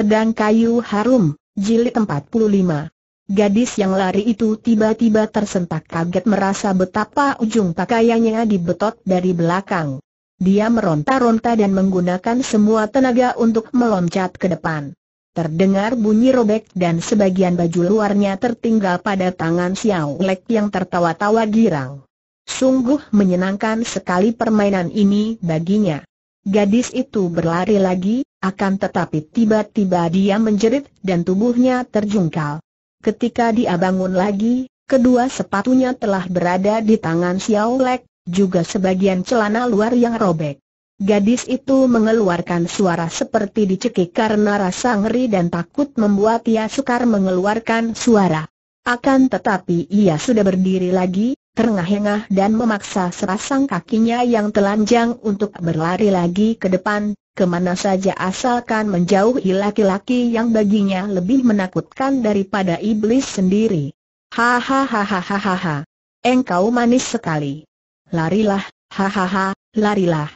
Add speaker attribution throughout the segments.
Speaker 1: Pedang Kayu Harum, Jilid 45 Gadis yang lari itu tiba-tiba tersentak kaget merasa betapa ujung pakaiannya dibetot dari belakang. Dia meronta-ronta dan menggunakan semua tenaga untuk meloncat ke depan. Terdengar bunyi robek dan sebagian baju luarnya tertinggal pada tangan Xiao Lek yang tertawa-tawa girang. Sungguh menyenangkan sekali permainan ini baginya. Gadis itu berlari lagi, akan tetapi tiba-tiba dia menjerit dan tubuhnya terjungkal. Ketika dia bangun lagi, kedua sepatunya telah berada di tangan Xiao Lek, juga sebagian celana luar yang robek. Gadis itu mengeluarkan suara seperti dicekik karena rasa ngeri dan takut membuat ia sukar mengeluarkan suara. Akan tetapi ia sudah berdiri lagi, terengah-engah dan memaksa sepasang kakinya yang telanjang untuk berlari lagi ke depan, kemana saja asalkan menjauhi laki-laki yang baginya lebih menakutkan daripada iblis sendiri. Hahaha, engkau manis sekali. Larilah, hahaha, larilah.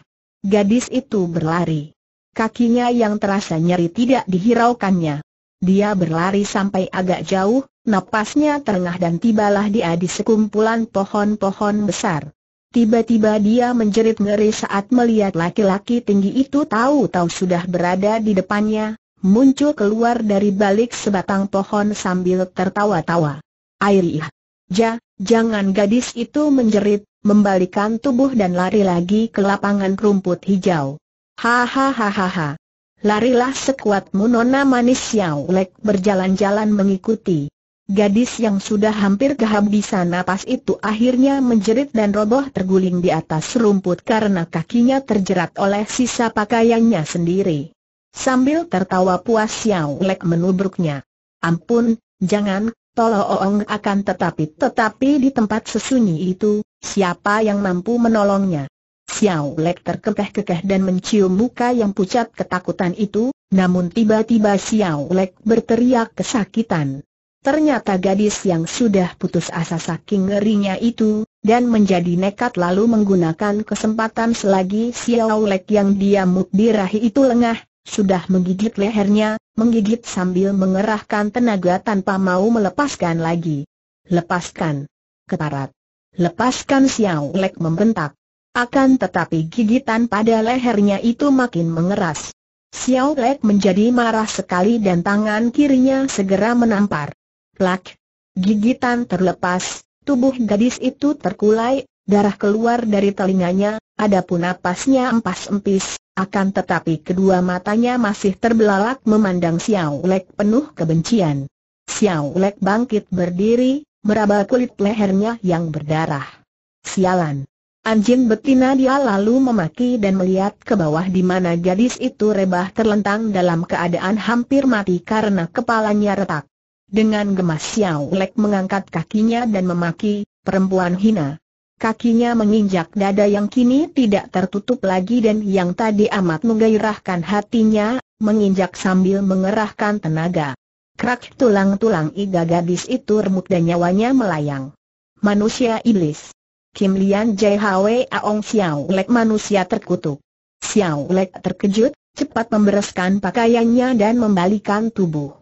Speaker 1: Gadis itu berlari. Kakinya yang terasa nyeri tidak dihiraukannya. Dia berlari sampai agak jauh, Napasnya terengah dan tibalah dia di sekumpulan pohon-pohon besar. Tiba-tiba dia menjerit ngeri saat melihat laki-laki tinggi itu tahu-tahu sudah berada di depannya, muncul keluar dari balik sebatang pohon sambil tertawa-tawa. Airih! Ja, jangan gadis itu menjerit, membalikan tubuh dan lari lagi ke lapangan rumput hijau. Hahaha. Larilah sekuatmu nona manis Xiao Lek berjalan-jalan mengikuti. Gadis yang sudah hampir kehabisan napas itu akhirnya menjerit dan roboh terguling di atas rumput karena kakinya terjerat oleh sisa pakaiannya sendiri. Sambil tertawa puas Xiao Lek menubruknya. Ampun, jangan, Tolong, akan tetapi tetapi di tempat sesunyi itu, siapa yang mampu menolongnya? Xiao Lek terkekeh-kekeh dan mencium muka yang pucat ketakutan itu, namun tiba-tiba Xiao Lek berteriak kesakitan. Ternyata gadis yang sudah putus asa saking ngerinya itu, dan menjadi nekat lalu menggunakan kesempatan selagi Xiao Aulek yang dia mukbirahi itu lengah, sudah menggigit lehernya, menggigit sambil mengerahkan tenaga tanpa mau melepaskan lagi. Lepaskan. Keparat. Lepaskan Xiao Aulek membentak. Akan tetapi gigitan pada lehernya itu makin mengeras. Xiao Lek menjadi marah sekali dan tangan kirinya segera menampar. Plak! Gigitan terlepas, tubuh gadis itu terkulai, darah keluar dari telinganya, adapun napasnya empas-empis, akan tetapi kedua matanya masih terbelalak memandang Xiao Lek penuh kebencian. Xiao Lek bangkit berdiri, meraba kulit lehernya yang berdarah. Sialan! Anjing betina dia lalu memaki dan melihat ke bawah di mana gadis itu rebah terlentang dalam keadaan hampir mati karena kepalanya retak. Dengan gemas Xiao Lek mengangkat kakinya dan memaki, perempuan hina. Kakinya menginjak dada yang kini tidak tertutup lagi dan yang tadi amat menggairahkan hatinya, menginjak sambil mengerahkan tenaga. Krak tulang-tulang iga gadis itu remuk dan nyawanya melayang. Manusia iblis. Kim Lian JHW Aong Xiao Lek manusia terkutuk. Xiao Lek terkejut, cepat membereskan pakaiannya dan membalikan tubuh.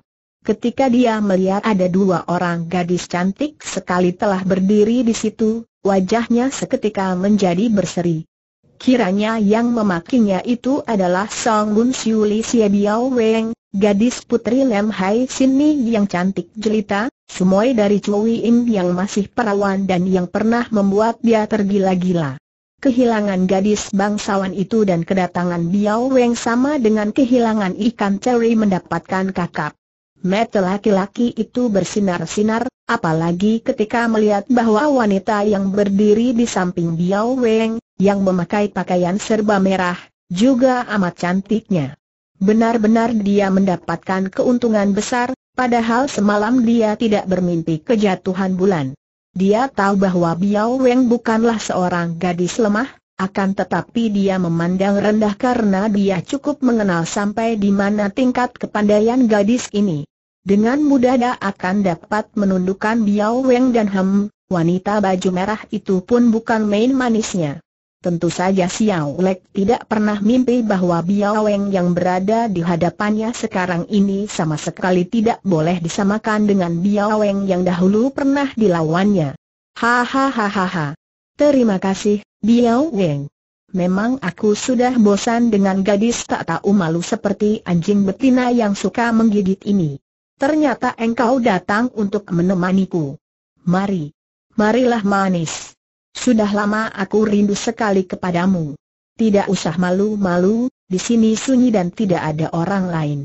Speaker 1: Ketika dia melihat ada dua orang gadis cantik sekali telah berdiri di situ, wajahnya seketika menjadi berseri. Kiranya yang memakinya itu adalah Song Gun Li Xie Biao Weng, gadis putri Lem Hai Sini yang cantik jelita, semuai dari Cui Im yang masih perawan dan yang pernah membuat dia tergila-gila. Kehilangan gadis bangsawan itu dan kedatangan Biao Weng sama dengan kehilangan ikan ceri mendapatkan kakap. Mata laki-laki itu bersinar-sinar, apalagi ketika melihat bahwa wanita yang berdiri di samping Biao Weng, yang memakai pakaian serba merah, juga amat cantiknya. Benar-benar dia mendapatkan keuntungan besar, padahal semalam dia tidak bermimpi kejatuhan bulan. Dia tahu bahwa Biao Weng bukanlah seorang gadis lemah, akan tetapi dia memandang rendah karena dia cukup mengenal sampai di mana tingkat kepandaian gadis ini. Dengan mudah dia akan dapat menundukkan Biao Weng dan Hem, wanita baju merah itu pun bukan main manisnya. Tentu saja Xiao Lek tidak pernah mimpi bahwa Biao Weng yang berada di hadapannya sekarang ini sama sekali tidak boleh disamakan dengan Biao Weng yang dahulu pernah dilawannya. Hahaha. Terima kasih, Biao Weng. Memang aku sudah bosan dengan gadis tak tahu malu seperti anjing betina yang suka menggigit ini. Ternyata engkau datang untuk menemaniku. Mari. Marilah manis. Sudah lama aku rindu sekali kepadamu. Tidak usah malu-malu, di sini sunyi dan tidak ada orang lain.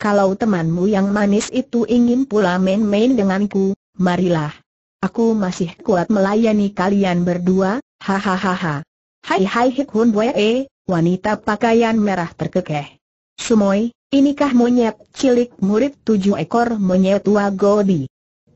Speaker 1: Kalau temanmu yang manis itu ingin pula main-main denganku, marilah. Aku masih kuat melayani kalian berdua, hahaha. Hai hai hikun Hun wanita pakaian merah terkekeh. Sumoy, inikah monyet cilik murid tujuh ekor monyet tua Gobi?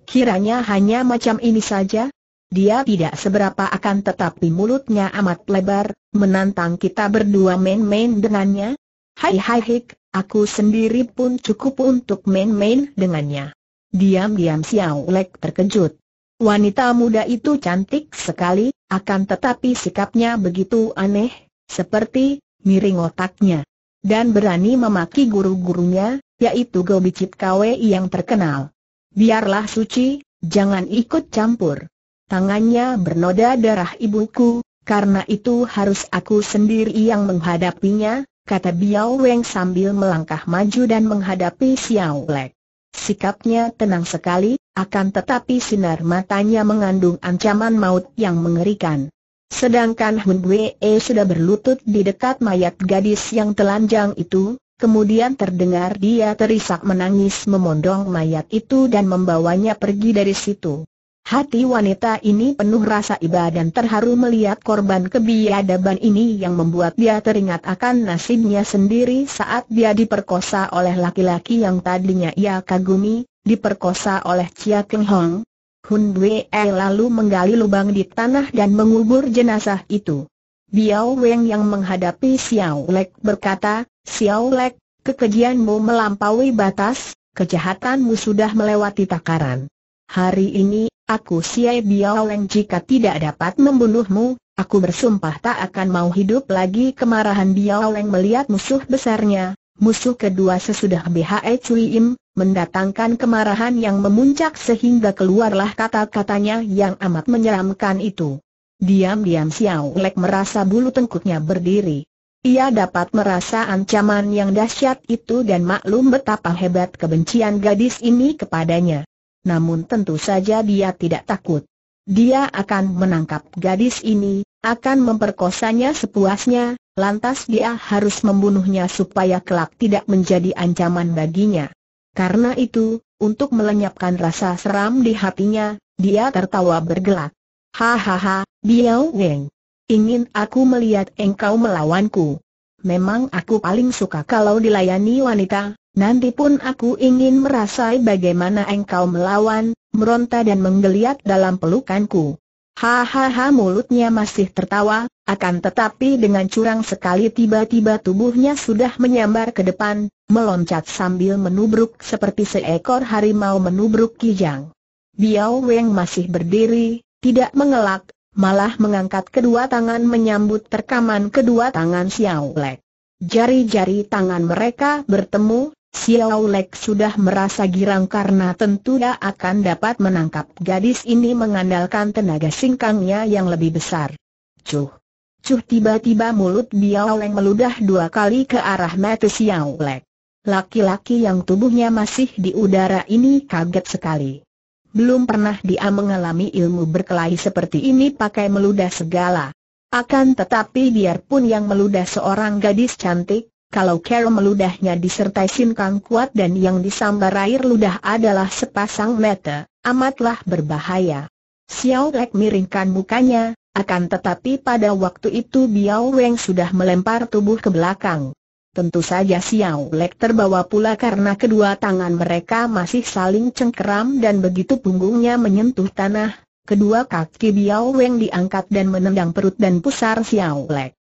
Speaker 1: Kiranya hanya macam ini saja? Dia tidak seberapa akan tetapi mulutnya amat lebar, menantang kita berdua main-main dengannya. Hai hai hik, aku sendiri pun cukup untuk main-main dengannya. Diam-diam Xiao Lek terkejut. Wanita muda itu cantik sekali, akan tetapi sikapnya begitu aneh, seperti miring otaknya dan berani memaki guru-gurunya, yaitu Gobi Cip Kwe yang terkenal. Biarlah suci, jangan ikut campur. Tangannya bernoda darah ibuku, karena itu harus aku sendiri yang menghadapinya, kata Biao Weng sambil melangkah maju dan menghadapi Xiao Lek. Sikapnya tenang sekali, akan tetapi sinar matanya mengandung ancaman maut yang mengerikan. Sedangkan Hun Bue e sudah berlutut di dekat mayat gadis yang telanjang itu, kemudian terdengar dia terisak menangis memondong mayat itu dan membawanya pergi dari situ. Hati wanita ini penuh rasa iba dan terharu melihat korban kebiadaban ini yang membuat dia teringat akan nasibnya sendiri saat dia diperkosa oleh laki-laki yang tadinya ia kagumi, diperkosa oleh Chia Keng Hong, Hun Bue lalu menggali lubang di tanah dan mengubur jenazah itu. Biao Weng yang menghadapi Xiao Lek berkata, Xiao Lek, kekejianmu melampaui batas, kejahatanmu sudah melewati takaran. Hari ini, aku Xie Biao Weng jika tidak dapat membunuhmu, aku bersumpah tak akan mau hidup lagi kemarahan Biao Weng melihat musuh besarnya, Musuh kedua sesudah BHE Cui Im, mendatangkan kemarahan yang memuncak sehingga keluarlah kata-katanya yang amat menyeramkan itu. Diam-diam Xiao Lek merasa bulu tengkuknya berdiri. Ia dapat merasa ancaman yang dahsyat itu dan maklum betapa hebat kebencian gadis ini kepadanya. Namun tentu saja dia tidak takut. Dia akan menangkap gadis ini, akan memperkosanya sepuasnya, lantas dia harus membunuhnya supaya kelak tidak menjadi ancaman baginya. Karena itu, untuk melenyapkan rasa seram di hatinya, dia tertawa bergelak. Hahaha, Biao Weng. Ingin aku melihat engkau melawanku. Memang aku paling suka kalau dilayani wanita, Nanti pun aku ingin merasai bagaimana engkau melawan, meronta dan menggeliat dalam pelukanku. Hahaha mulutnya masih tertawa, akan tetapi dengan curang sekali tiba-tiba tubuhnya sudah menyambar ke depan, meloncat sambil menubruk seperti seekor harimau menubruk kijang. Biao Weng masih berdiri, tidak mengelak, malah mengangkat kedua tangan menyambut terkaman kedua tangan Xiao Lek. Jari-jari tangan mereka bertemu, Xiao Lek sudah merasa girang karena tentu dia akan dapat menangkap gadis ini mengandalkan tenaga singkangnya yang lebih besar. Cuh! Cuh tiba-tiba mulut Biao Leng meludah dua kali ke arah mata Xiao Lek. Laki-laki yang tubuhnya masih di udara ini kaget sekali. Belum pernah dia mengalami ilmu berkelahi seperti ini pakai meludah segala. Akan tetapi biarpun yang meludah seorang gadis cantik, kalau Carol meludahnya disertai sinkang kuat dan yang disambar air ludah adalah sepasang mata, amatlah berbahaya. Xiao Lek miringkan mukanya, akan tetapi pada waktu itu Biao Weng sudah melempar tubuh ke belakang. Tentu saja Xiao Lek terbawa pula karena kedua tangan mereka masih saling cengkeram dan begitu punggungnya menyentuh tanah, kedua kaki Biao Weng diangkat dan menendang perut dan pusar Xiao Lek.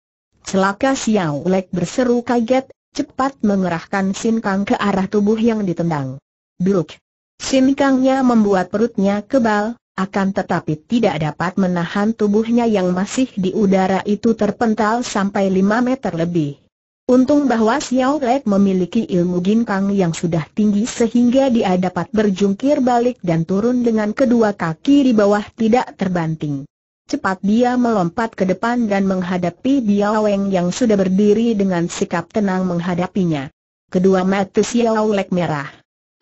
Speaker 1: Celaka Xiao Lek berseru kaget, cepat mengerahkan Sin Kang ke arah tubuh yang ditendang. Bluk! Sin Kangnya membuat perutnya kebal, akan tetapi tidak dapat menahan tubuhnya yang masih di udara itu terpental sampai 5 meter lebih. Untung bahwa Xiao Lek memiliki ilmu kang yang sudah tinggi sehingga dia dapat berjungkir balik dan turun dengan kedua kaki di bawah tidak terbanting. Cepat dia melompat ke depan dan menghadapi Biaweng yang sudah berdiri dengan sikap tenang menghadapinya. Kedua mata Lek merah.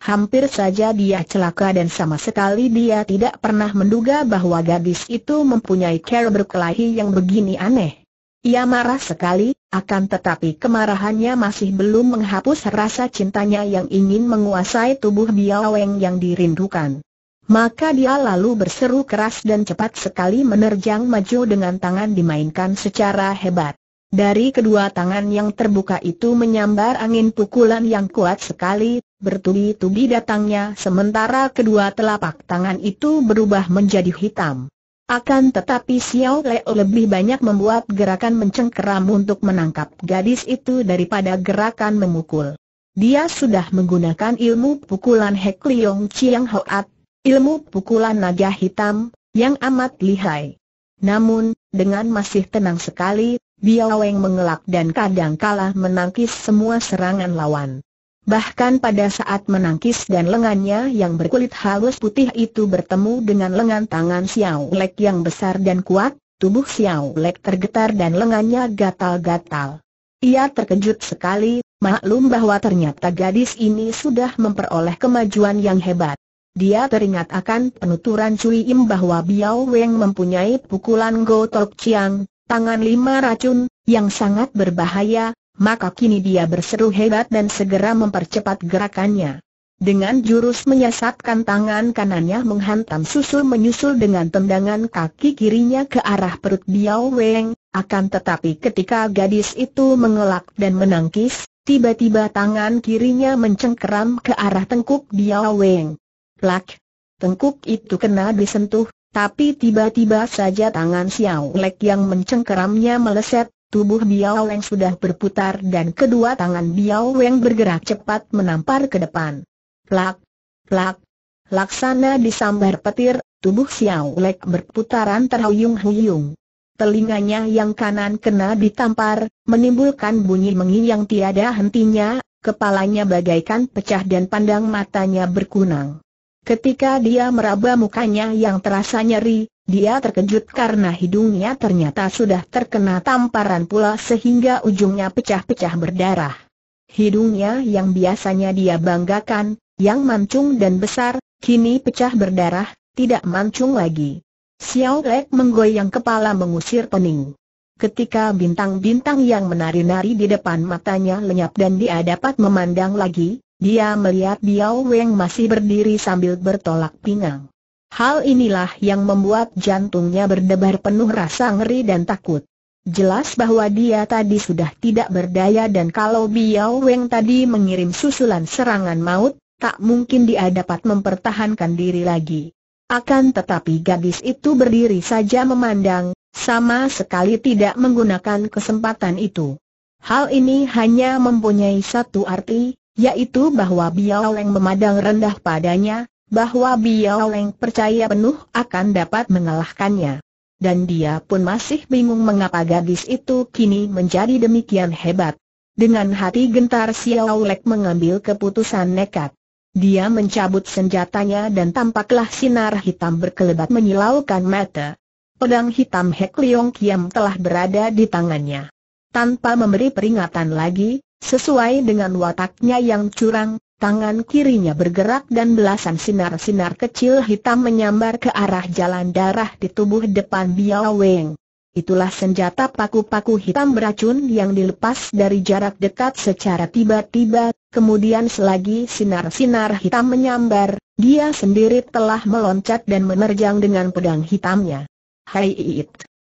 Speaker 1: Hampir saja dia celaka dan sama sekali dia tidak pernah menduga bahwa gadis itu mempunyai cara berkelahi yang begini aneh. Ia marah sekali, akan tetapi kemarahannya masih belum menghapus rasa cintanya yang ingin menguasai tubuh Biaweng yang dirindukan. Maka dia lalu berseru keras dan cepat sekali menerjang maju dengan tangan dimainkan secara hebat. Dari kedua tangan yang terbuka itu menyambar angin pukulan yang kuat sekali, bertubi-tubi datangnya sementara kedua telapak tangan itu berubah menjadi hitam. Akan tetapi Xiao Leo lebih banyak membuat gerakan mencengkeram untuk menangkap gadis itu daripada gerakan memukul. Dia sudah menggunakan ilmu pukulan Hek Liong Chiang Hoat ilmu pukulan naga hitam, yang amat lihai. Namun, dengan masih tenang sekali, Biao mengelak dan kadang kalah menangkis semua serangan lawan. Bahkan pada saat menangkis dan lengannya yang berkulit halus putih itu bertemu dengan lengan tangan Xiao Lek yang besar dan kuat, tubuh Xiao Lek tergetar dan lengannya gatal-gatal. Ia terkejut sekali, maklum bahwa ternyata gadis ini sudah memperoleh kemajuan yang hebat. Dia teringat akan penuturan Cui Im bahwa Biao Weng mempunyai pukulan Go Tok Chiang, tangan lima racun, yang sangat berbahaya, maka kini dia berseru hebat dan segera mempercepat gerakannya. Dengan jurus menyesatkan tangan kanannya menghantam susul menyusul dengan tendangan kaki kirinya ke arah perut Biao Weng, akan tetapi ketika gadis itu mengelak dan menangkis, tiba-tiba tangan kirinya mencengkeram ke arah tengkuk Biao Weng. Plak. Tengkuk itu kena disentuh, tapi tiba-tiba saja tangan Xiao Lek yang mencengkeramnya meleset, tubuh Biao Weng sudah berputar dan kedua tangan Biao Weng bergerak cepat menampar ke depan. Plak, plak, laksana disambar petir, tubuh Xiao Lek berputaran terhuyung-huyung. Telinganya yang kanan kena ditampar, menimbulkan bunyi mengi yang tiada hentinya, kepalanya bagaikan pecah dan pandang matanya berkunang. Ketika dia meraba mukanya yang terasa nyeri, dia terkejut karena hidungnya ternyata sudah terkena tamparan pula sehingga ujungnya pecah-pecah berdarah. Hidungnya yang biasanya dia banggakan, yang mancung dan besar, kini pecah berdarah, tidak mancung lagi. Xiao Lek menggoyang kepala mengusir pening. Ketika bintang-bintang yang menari-nari di depan matanya lenyap dan dia dapat memandang lagi, dia melihat Biao Weng masih berdiri sambil bertolak pinggang. Hal inilah yang membuat jantungnya berdebar penuh rasa ngeri dan takut. Jelas bahwa dia tadi sudah tidak berdaya dan kalau Biao Weng tadi mengirim susulan serangan maut, tak mungkin dia dapat mempertahankan diri lagi. Akan tetapi gadis itu berdiri saja memandang, sama sekali tidak menggunakan kesempatan itu. Hal ini hanya mempunyai satu arti, yaitu bahwa Biaoleng memandang rendah padanya, bahwa Biaoleng percaya penuh akan dapat mengalahkannya. Dan dia pun masih bingung mengapa gadis itu kini menjadi demikian hebat. Dengan hati gentar Xiaolek mengambil keputusan nekat. Dia mencabut senjatanya dan tampaklah sinar hitam berkelebat menyilaukan mata. Pedang hitam Hek Leong Kiam telah berada di tangannya. Tanpa memberi peringatan lagi, Sesuai dengan wataknya yang curang, tangan kirinya bergerak dan belasan sinar-sinar kecil hitam menyambar ke arah jalan darah di tubuh depan Biao Weng. Itulah senjata paku-paku hitam beracun yang dilepas dari jarak dekat secara tiba-tiba, kemudian selagi sinar-sinar hitam menyambar, dia sendiri telah meloncat dan menerjang dengan pedang hitamnya. Hai It!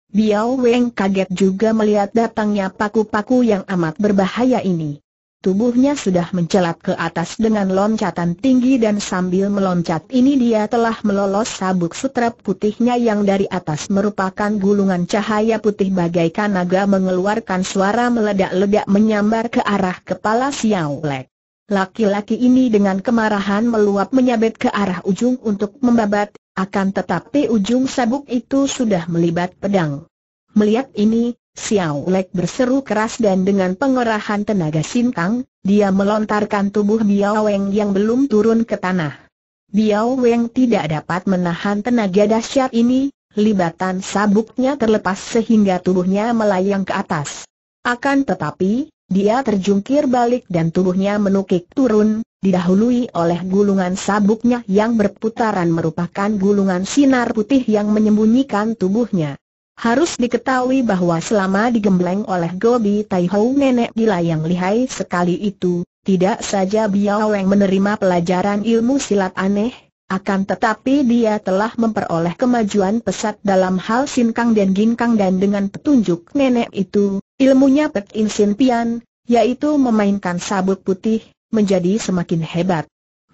Speaker 1: Biao Weng kaget juga melihat datangnya paku-paku yang amat berbahaya ini. Tubuhnya sudah mencelat ke atas dengan loncatan tinggi dan sambil meloncat ini dia telah melolos sabuk sutra putihnya yang dari atas merupakan gulungan cahaya putih bagaikan naga mengeluarkan suara meledak-ledak menyambar ke arah kepala Xiao Lek. Laki-laki ini dengan kemarahan meluap menyabet ke arah ujung untuk membabat, akan tetapi ujung sabuk itu sudah melibat pedang. Melihat ini, Xiao Lek berseru keras dan dengan pengerahan tenaga sintang, dia melontarkan tubuh Biao Weng yang belum turun ke tanah. Biao Weng tidak dapat menahan tenaga dahsyat ini, libatan sabuknya terlepas sehingga tubuhnya melayang ke atas. Akan tetapi, dia terjungkir balik dan tubuhnya menukik turun, didahului oleh gulungan sabuknya yang berputaran merupakan gulungan sinar putih yang menyembunyikan tubuhnya. Harus diketahui bahwa selama digembleng oleh Gobi Taihou nenek gila yang lihai sekali itu, tidak saja Biao Weng menerima pelajaran ilmu silat aneh, akan tetapi dia telah memperoleh kemajuan pesat dalam hal sinkang dan ginkang dan dengan petunjuk nenek itu, ilmunya Pek In Sin Pian, yaitu memainkan sabuk putih, menjadi semakin hebat.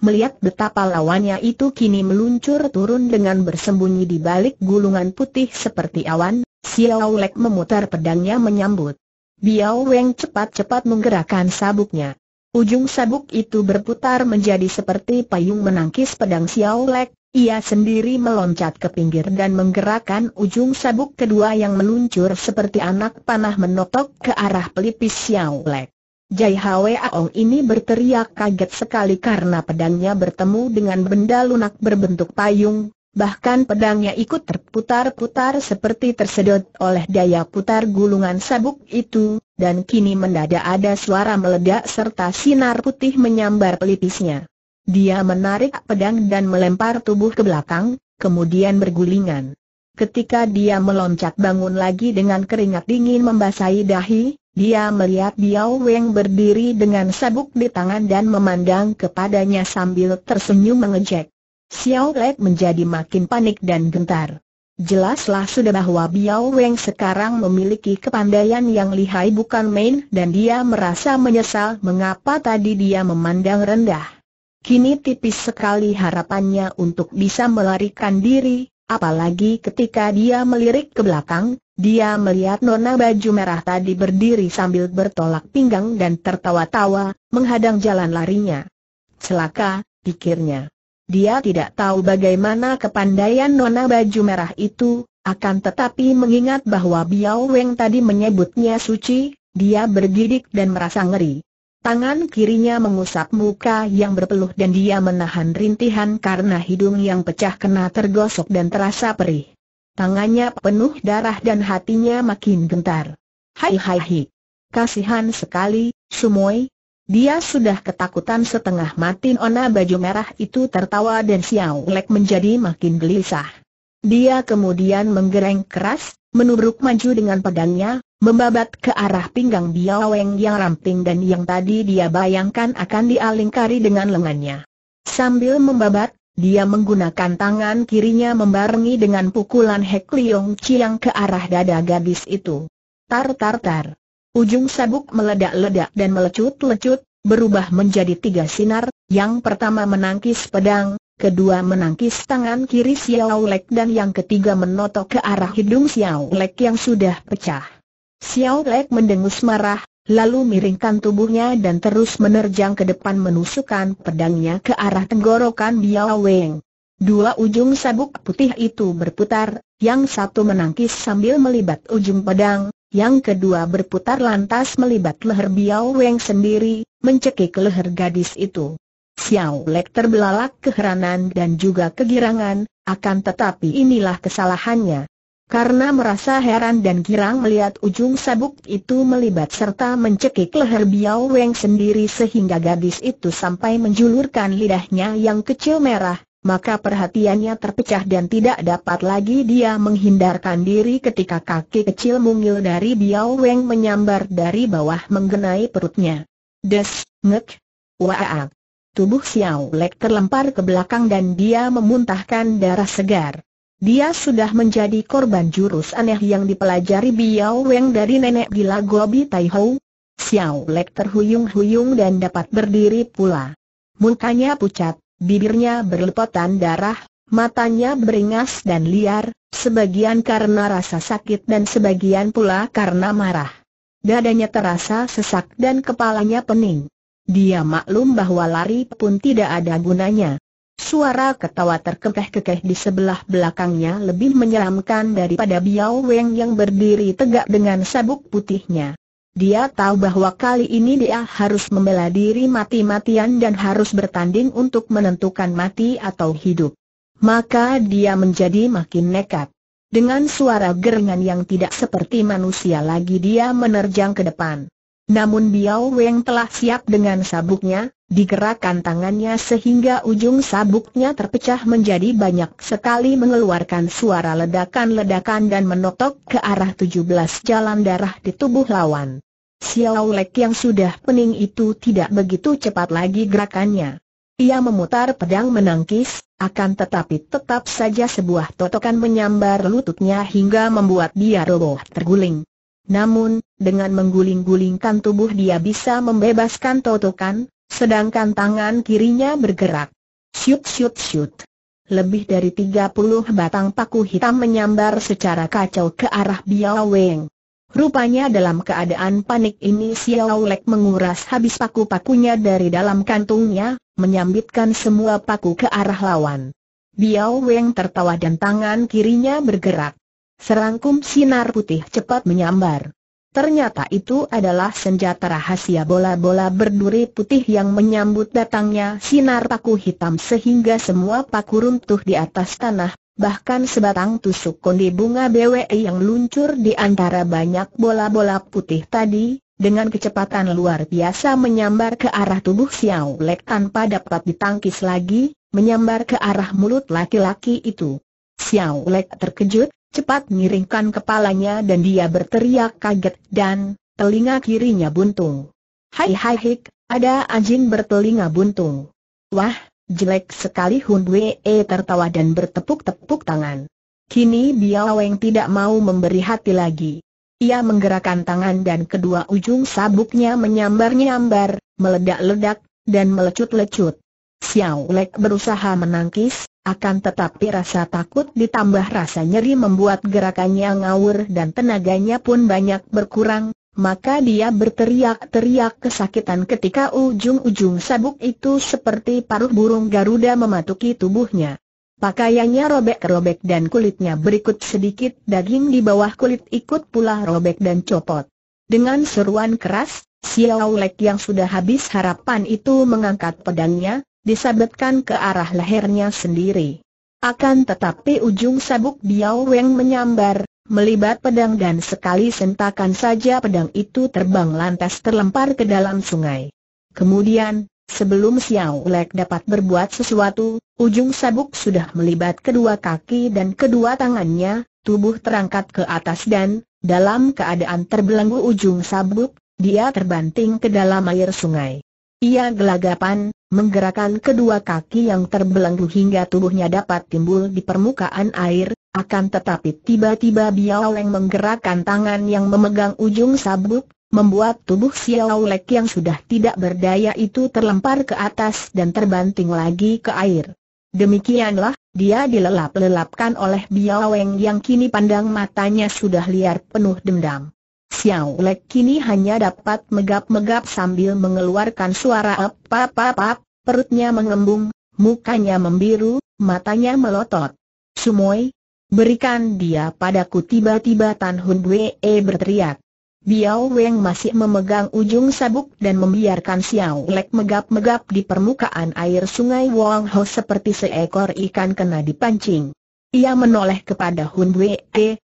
Speaker 1: Melihat betapa lawannya itu kini meluncur turun dengan bersembunyi di balik gulungan putih seperti awan, Xiao Lek memutar pedangnya menyambut. Biao Weng cepat-cepat menggerakkan sabuknya. Ujung sabuk itu berputar menjadi seperti payung menangkis pedang Xiao Lek, ia sendiri meloncat ke pinggir dan menggerakkan ujung sabuk kedua yang meluncur seperti anak panah menotok ke arah pelipis Xiao Lek. Jai Hwe Aong ini berteriak kaget sekali karena pedangnya bertemu dengan benda lunak berbentuk payung, bahkan pedangnya ikut terputar-putar seperti tersedot oleh daya putar gulungan sabuk itu, dan kini mendadak ada suara meledak serta sinar putih menyambar pelipisnya. Dia menarik pedang dan melempar tubuh ke belakang, kemudian bergulingan. Ketika dia meloncat bangun lagi dengan keringat dingin membasahi dahi, dia melihat Biao Weng berdiri dengan sabuk di tangan dan memandang kepadanya sambil tersenyum mengejek. Xiao Lei menjadi makin panik dan gentar. Jelaslah sudah bahwa Biao Weng sekarang memiliki kepandaian yang lihai bukan main dan dia merasa menyesal mengapa tadi dia memandang rendah. Kini tipis sekali harapannya untuk bisa melarikan diri, Apalagi ketika dia melirik ke belakang, dia melihat nona baju merah tadi berdiri sambil bertolak pinggang dan tertawa-tawa, menghadang jalan larinya. Celaka, pikirnya. Dia tidak tahu bagaimana kepandaian nona baju merah itu, akan tetapi mengingat bahwa Biao Weng tadi menyebutnya suci, dia bergidik dan merasa ngeri. Tangan kirinya mengusap muka yang berpeluh dan dia menahan rintihan karena hidung yang pecah kena tergosok dan terasa perih. Tangannya penuh darah dan hatinya makin gentar. Hai hai hai. Kasihan sekali, Sumoy. Dia sudah ketakutan setengah mati Ona baju merah itu tertawa dan Xiao Lek menjadi makin gelisah. Dia kemudian menggereng keras, menuruk maju dengan pedangnya, Membabat ke arah pinggang Biaweng yang ramping dan yang tadi dia bayangkan akan dialingkari dengan lengannya. Sambil membabat, dia menggunakan tangan kirinya membarengi dengan pukulan Hek Liong Chiang ke arah dada gadis itu. Tar tar tar. Ujung sabuk meledak-ledak dan melecut-lecut, berubah menjadi tiga sinar, yang pertama menangkis pedang, kedua menangkis tangan kiri Xiao Lek dan yang ketiga menotok ke arah hidung Xiao Lek yang sudah pecah. Xiao Lek mendengus marah, lalu miringkan tubuhnya dan terus menerjang ke depan menusukkan pedangnya ke arah tenggorokan Biao Weng. Dua ujung sabuk putih itu berputar, yang satu menangkis sambil melibat ujung pedang, yang kedua berputar lantas melibat leher Biao Weng sendiri, mencekik leher gadis itu. Xiao Lek terbelalak keheranan dan juga kegirangan, akan tetapi inilah kesalahannya karena merasa heran dan girang melihat ujung sabuk itu melibat serta mencekik leher Biao Weng sendiri sehingga gadis itu sampai menjulurkan lidahnya yang kecil merah, maka perhatiannya terpecah dan tidak dapat lagi dia menghindarkan diri ketika kaki kecil mungil dari Biao Weng menyambar dari bawah menggenai perutnya. Des, ngek, waak. Tubuh Xiao Lek terlempar ke belakang dan dia memuntahkan darah segar. Dia sudah menjadi korban jurus aneh yang dipelajari Biao Weng dari nenek di Lagobi Taihou. Xiao Lek terhuyung-huyung dan dapat berdiri pula. Mukanya pucat, bibirnya berlepotan darah, matanya beringas dan liar, sebagian karena rasa sakit dan sebagian pula karena marah. Dadanya terasa sesak dan kepalanya pening. Dia maklum bahwa lari pun tidak ada gunanya. Suara ketawa terkekeh-kekeh di sebelah belakangnya lebih menyeramkan daripada Biao Weng yang berdiri tegak dengan sabuk putihnya. Dia tahu bahwa kali ini dia harus membela diri mati-matian dan harus bertanding untuk menentukan mati atau hidup. Maka dia menjadi makin nekat. Dengan suara gerengan yang tidak seperti manusia lagi dia menerjang ke depan. Namun Biao Weng telah siap dengan sabuknya, Digerakkan tangannya sehingga ujung sabuknya terpecah menjadi banyak sekali mengeluarkan suara ledakan-ledakan dan menotok ke arah 17 jalan darah di tubuh lawan. Xiao Lek yang sudah pening itu tidak begitu cepat lagi gerakannya. Ia memutar pedang menangkis, akan tetapi tetap saja sebuah totokan menyambar lututnya hingga membuat dia roboh terguling. Namun, dengan mengguling-gulingkan tubuh dia bisa membebaskan totokan, Sedangkan tangan kirinya bergerak. shoot, shoot, shoot. Lebih dari 30 batang paku hitam menyambar secara kacau ke arah Biao Weng. Rupanya dalam keadaan panik ini Xiao Lek menguras habis paku-pakunya dari dalam kantungnya, menyambitkan semua paku ke arah lawan. Biao Weng tertawa dan tangan kirinya bergerak. Serangkum sinar putih cepat menyambar. Ternyata itu adalah senjata rahasia bola-bola berduri putih yang menyambut datangnya sinar paku hitam sehingga semua paku runtuh di atas tanah, bahkan sebatang tusuk kondi bunga BWE yang luncur di antara banyak bola-bola putih tadi, dengan kecepatan luar biasa menyambar ke arah tubuh Xiao Lek tanpa dapat ditangkis lagi, menyambar ke arah mulut laki-laki itu. Xiao Lek terkejut, cepat miringkan kepalanya dan dia berteriak kaget dan telinga kirinya buntung. Hai hai hik, ada anjing bertelinga buntung. Wah, jelek sekali Hun Wee tertawa dan bertepuk-tepuk tangan. Kini Biao Weng tidak mau memberi hati lagi. Ia menggerakkan tangan dan kedua ujung sabuknya menyambar-nyambar, meledak-ledak, dan melecut-lecut. Xiao Lek berusaha menangkis, akan tetapi rasa takut ditambah rasa nyeri membuat gerakannya ngawur dan tenaganya pun banyak berkurang, maka dia berteriak-teriak kesakitan ketika ujung-ujung sabuk itu seperti paruh burung Garuda mematuki tubuhnya. Pakaiannya robek-robek dan kulitnya berikut sedikit daging di bawah kulit ikut pula robek dan copot. Dengan seruan keras, Xiao Lek yang sudah habis harapan itu mengangkat pedangnya, disabetkan ke arah lehernya sendiri. Akan tetapi ujung sabuk Biao Weng menyambar, melibat pedang dan sekali sentakan saja pedang itu terbang lantas terlempar ke dalam sungai. Kemudian, sebelum Xiao Lek dapat berbuat sesuatu, ujung sabuk sudah melibat kedua kaki dan kedua tangannya, tubuh terangkat ke atas dan, dalam keadaan terbelenggu ujung sabuk, dia terbanting ke dalam air sungai. Ia gelagapan, menggerakkan kedua kaki yang terbelenggu hingga tubuhnya dapat timbul di permukaan air, akan tetapi tiba-tiba Biaoleng menggerakkan tangan yang memegang ujung sabuk, membuat tubuh Xiaolek yang sudah tidak berdaya itu terlempar ke atas dan terbanting lagi ke air. Demikianlah, dia dilelap-lelapkan oleh Biaoleng yang kini pandang matanya sudah liar penuh dendam. Xiao Lek kini hanya dapat megap-megap sambil mengeluarkan suara ap-ap-ap, perutnya mengembung, mukanya membiru, matanya melotot. Sumoi, berikan dia padaku tiba-tiba Tan Hun Bwe berteriak. Biao Weng masih memegang ujung sabuk dan membiarkan Xiao Lek megap-megap di permukaan air sungai Wong Ho seperti seekor ikan kena dipancing. Ia menoleh kepada Hun Bwe,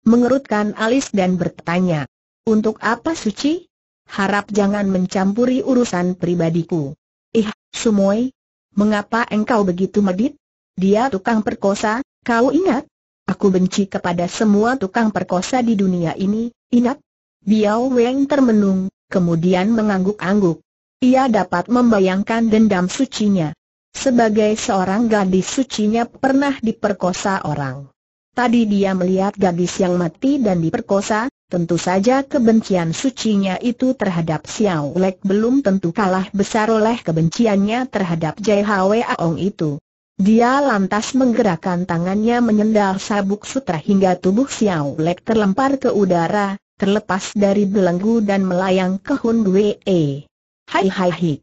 Speaker 1: mengerutkan alis dan bertanya, untuk apa suci? Harap jangan mencampuri urusan pribadiku. Ih, Sumoy, mengapa engkau begitu medit? Dia tukang perkosa, kau ingat? Aku benci kepada semua tukang perkosa di dunia ini, ingat? Biao Weng termenung, kemudian mengangguk-angguk. Ia dapat membayangkan dendam sucinya. Sebagai seorang gadis sucinya pernah diperkosa orang. Tadi dia melihat gadis yang mati dan diperkosa, Tentu saja kebencian sucinya itu terhadap Xiao Lek belum tentu kalah besar oleh kebenciannya terhadap Jai Hwa Aong itu. Dia lantas menggerakkan tangannya menyendal sabuk sutra hingga tubuh Xiao Lek terlempar ke udara, terlepas dari belenggu dan melayang ke Hun Wei. Hai hai hai.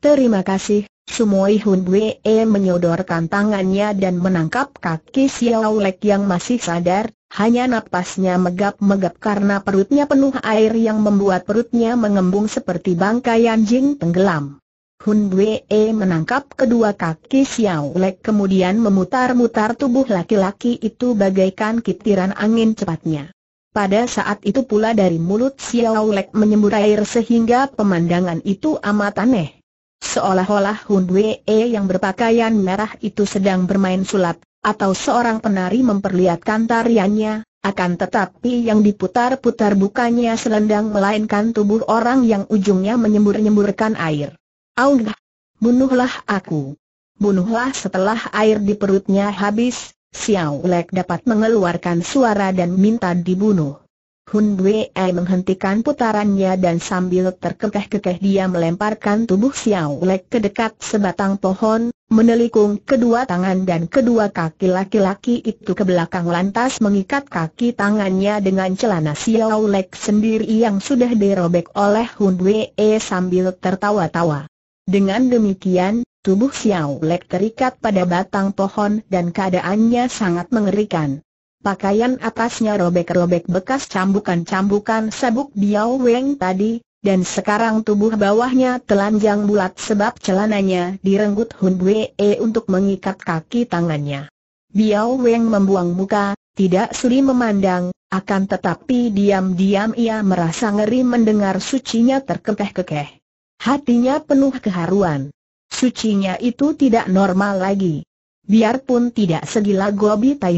Speaker 1: Terima kasih, Sumoi Hun Wei menyodorkan tangannya dan menangkap kaki Xiao Lek yang masih sadar, hanya napasnya megap-megap karena perutnya penuh air yang membuat perutnya mengembung seperti bangkai anjing tenggelam. Hun Bue menangkap kedua kaki Xiao Lek kemudian memutar-mutar tubuh laki-laki itu bagaikan kitiran angin cepatnya. Pada saat itu pula dari mulut Xiao Lek menyembur air sehingga pemandangan itu amat aneh. Seolah-olah Hun Wei yang berpakaian merah itu sedang bermain sulap, atau seorang penari memperlihatkan tariannya, akan tetapi yang diputar-putar bukannya selendang melainkan tubuh orang yang ujungnya menyembur-nyemburkan air. Aung, bunuhlah aku. Bunuhlah setelah air di perutnya habis, Xiao Lek dapat mengeluarkan suara dan minta dibunuh. Hun Bue menghentikan putarannya dan sambil terkekeh-kekeh dia melemparkan tubuh Xiao Lek ke dekat sebatang pohon, menelikung kedua tangan dan kedua kaki laki-laki itu ke belakang lantas mengikat kaki tangannya dengan celana Xiao Lek sendiri yang sudah dirobek oleh Hun Bue sambil tertawa-tawa. Dengan demikian, tubuh Xiao Lek terikat pada batang pohon dan keadaannya sangat mengerikan pakaian atasnya robek-robek bekas cambukan-cambukan sabuk Biao Weng tadi, dan sekarang tubuh bawahnya telanjang bulat sebab celananya direnggut Hun Bue untuk mengikat kaki tangannya. Biao Weng membuang muka, tidak sudi memandang, akan tetapi diam-diam ia merasa ngeri mendengar sucinya terkekeh-kekeh. Hatinya penuh keharuan. Sucinya itu tidak normal lagi. Biarpun tidak segila Gobi Tai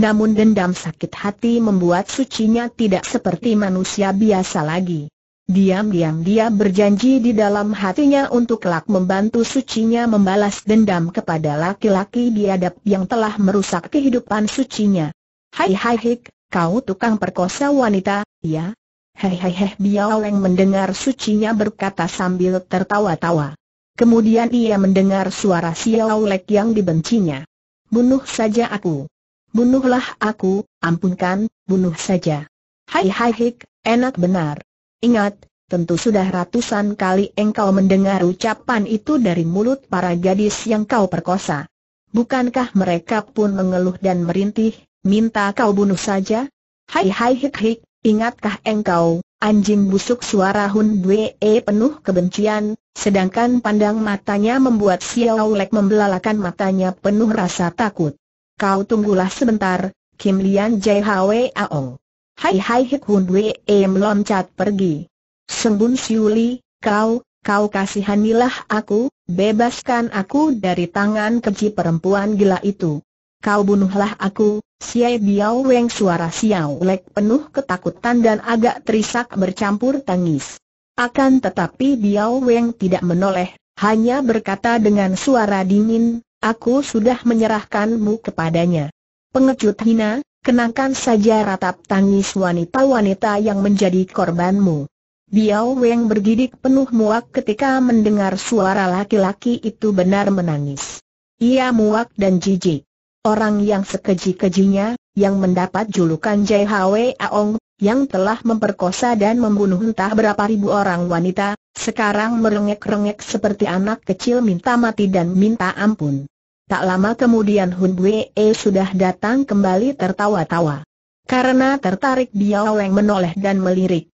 Speaker 1: namun dendam sakit hati membuat sucinya tidak seperti manusia biasa lagi. Diam-diam dia berjanji di dalam hatinya untuk kelak membantu sucinya membalas dendam kepada laki-laki biadab yang telah merusak kehidupan sucinya. Hai hai hik, kau tukang perkosa wanita, ya? Hei hei hei Biao Leng mendengar sucinya berkata sambil tertawa-tawa. Kemudian ia mendengar suara Xiao yang dibencinya. Bunuh saja aku. Bunuhlah aku, ampunkan, bunuh saja. Hai hai hik, enak benar. Ingat, tentu sudah ratusan kali engkau mendengar ucapan itu dari mulut para gadis yang kau perkosa. Bukankah mereka pun mengeluh dan merintih, minta kau bunuh saja? Hai hai hik hik, ingatkah engkau, Anjing busuk suara Hun Bue penuh kebencian, sedangkan pandang matanya membuat Xiao Lek membelalakan matanya penuh rasa takut. Kau tunggulah sebentar, Kim Lian Jai Hwe Aong. Hai hai hik Hun Bue meloncat pergi. Sembun Siuli, kau, kau kasihanilah aku, bebaskan aku dari tangan keji perempuan gila itu. Kau bunuhlah aku, Siai Biao Weng suara Xiao Lek penuh ketakutan dan agak terisak bercampur tangis. Akan tetapi Biao Weng tidak menoleh, hanya berkata dengan suara dingin, aku sudah menyerahkanmu kepadanya. Pengecut hina, kenakan saja ratap tangis wanita-wanita yang menjadi korbanmu. Biao Weng bergidik penuh muak ketika mendengar suara laki-laki itu benar menangis. Ia muak dan jijik orang yang sekeji-kejinya, yang mendapat julukan Jai Hwe Aong, yang telah memperkosa dan membunuh entah berapa ribu orang wanita, sekarang merengek-rengek seperti anak kecil minta mati dan minta ampun. Tak lama kemudian Hun Bue sudah datang kembali tertawa-tawa. Karena tertarik dia leng menoleh dan melirik.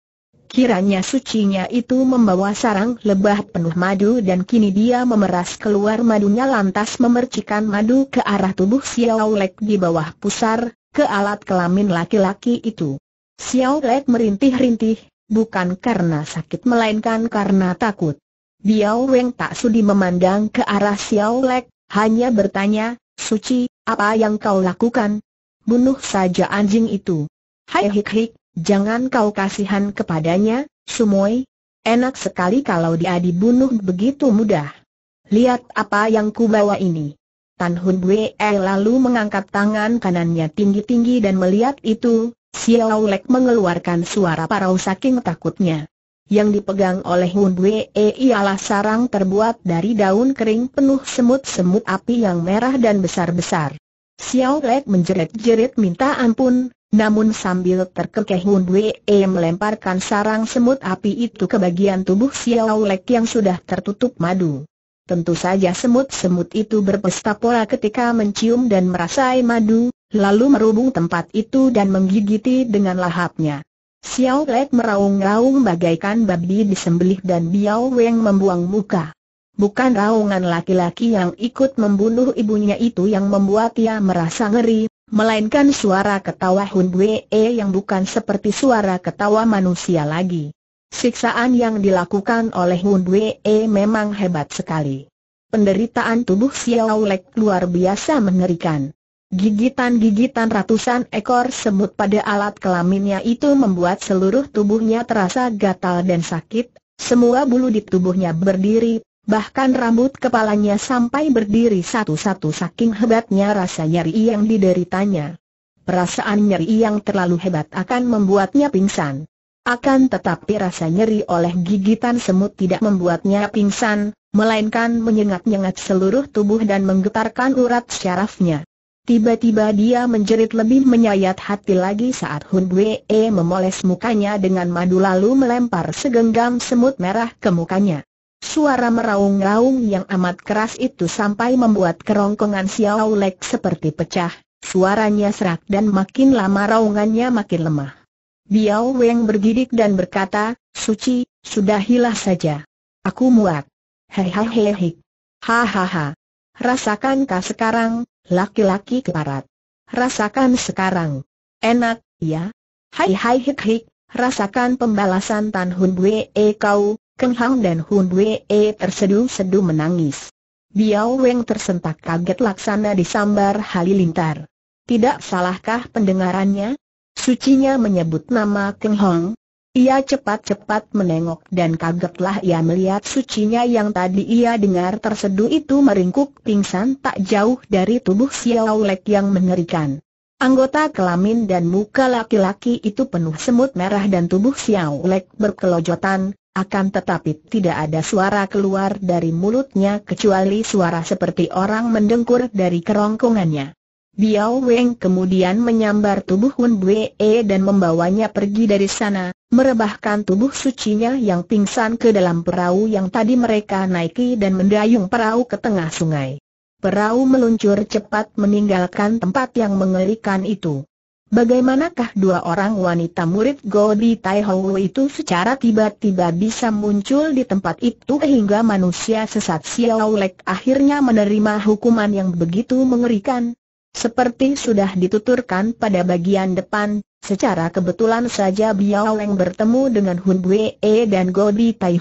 Speaker 1: Kiranya sucinya itu membawa sarang lebah penuh madu dan kini dia memeras keluar madunya lantas memercikan madu ke arah tubuh Xiao Lek di bawah pusar, ke alat kelamin laki-laki itu. Xiao Lek merintih-rintih, bukan karena sakit melainkan karena takut. Biao Weng tak sudi memandang ke arah Xiao Lek, hanya bertanya, Suci, apa yang kau lakukan? Bunuh saja anjing itu. Hai hik hik, Jangan kau kasihan kepadanya, Sumoi. Enak sekali kalau dia dibunuh begitu mudah. Lihat apa yang kubawa ini. Tan Hun Bue lalu mengangkat tangan kanannya tinggi-tinggi dan melihat itu, Xiao Lek mengeluarkan suara parau saking takutnya. Yang dipegang oleh Hun Bue ialah sarang terbuat dari daun kering penuh semut-semut api yang merah dan besar-besar. Xiao Lek menjerit-jerit minta ampun, namun sambil terkekeh Hun Wei melemparkan sarang semut api itu ke bagian tubuh Xiao Lek yang sudah tertutup madu. Tentu saja semut-semut itu berpesta pora ketika mencium dan merasai madu, lalu merubung tempat itu dan menggigiti dengan lahapnya. Xiao Lek meraung-raung bagaikan babi disembelih dan Biao Weng membuang muka. Bukan raungan laki-laki yang ikut membunuh ibunya itu yang membuat ia merasa ngeri, melainkan suara ketawa Hun Bue e yang bukan seperti suara ketawa manusia lagi. Siksaan yang dilakukan oleh Hun Bue e memang hebat sekali. Penderitaan tubuh Xiao Lek luar biasa mengerikan. Gigitan-gigitan ratusan ekor semut pada alat kelaminnya itu membuat seluruh tubuhnya terasa gatal dan sakit, semua bulu di tubuhnya berdiri bahkan rambut kepalanya sampai berdiri satu-satu saking hebatnya rasa nyeri yang dideritanya. Perasaan nyeri yang terlalu hebat akan membuatnya pingsan. Akan tetapi rasa nyeri oleh gigitan semut tidak membuatnya pingsan, melainkan menyengat-nyengat seluruh tubuh dan menggetarkan urat syarafnya. Tiba-tiba dia menjerit lebih menyayat hati lagi saat Hun Wee memoles mukanya dengan madu lalu melempar segenggam semut merah ke mukanya. Suara meraung-raung yang amat keras itu sampai membuat kerongkongan Xiao Lek seperti pecah, suaranya serak dan makin lama raungannya makin lemah. Biao Weng bergidik dan berkata, Suci, sudah hilah saja. Aku muak. Hehehehe. Hahaha. kah sekarang, laki-laki keparat? Rasakan sekarang. Enak, ya? Hai hai hik hik, rasakan pembalasan Tan Hun Bwe eh, kau, Keng Hang dan Hun Wee terseduh seduh menangis. Biao Weng tersentak kaget laksana disambar halilintar. Tidak salahkah pendengarannya? Sucinya menyebut nama Keng Hong. Ia cepat-cepat menengok dan kagetlah ia melihat sucinya yang tadi ia dengar terseduh itu meringkuk pingsan tak jauh dari tubuh Xiao Lek yang mengerikan. Anggota kelamin dan muka laki-laki itu penuh semut merah dan tubuh Xiao Lek berkelojotan, akan tetapi tidak ada suara keluar dari mulutnya kecuali suara seperti orang mendengkur dari kerongkongannya. Biao Weng kemudian menyambar tubuh Hun Bue dan membawanya pergi dari sana, merebahkan tubuh sucinya yang pingsan ke dalam perahu yang tadi mereka naiki dan mendayung perahu ke tengah sungai. Perahu meluncur cepat meninggalkan tempat yang mengerikan itu. Bagaimanakah dua orang wanita murid Godi Tai itu secara tiba-tiba bisa muncul di tempat itu hingga manusia sesat Xiao Lek akhirnya menerima hukuman yang begitu mengerikan? Seperti sudah dituturkan pada bagian depan, secara kebetulan saja Biao Leng bertemu dengan Hun Bue dan Godi Tai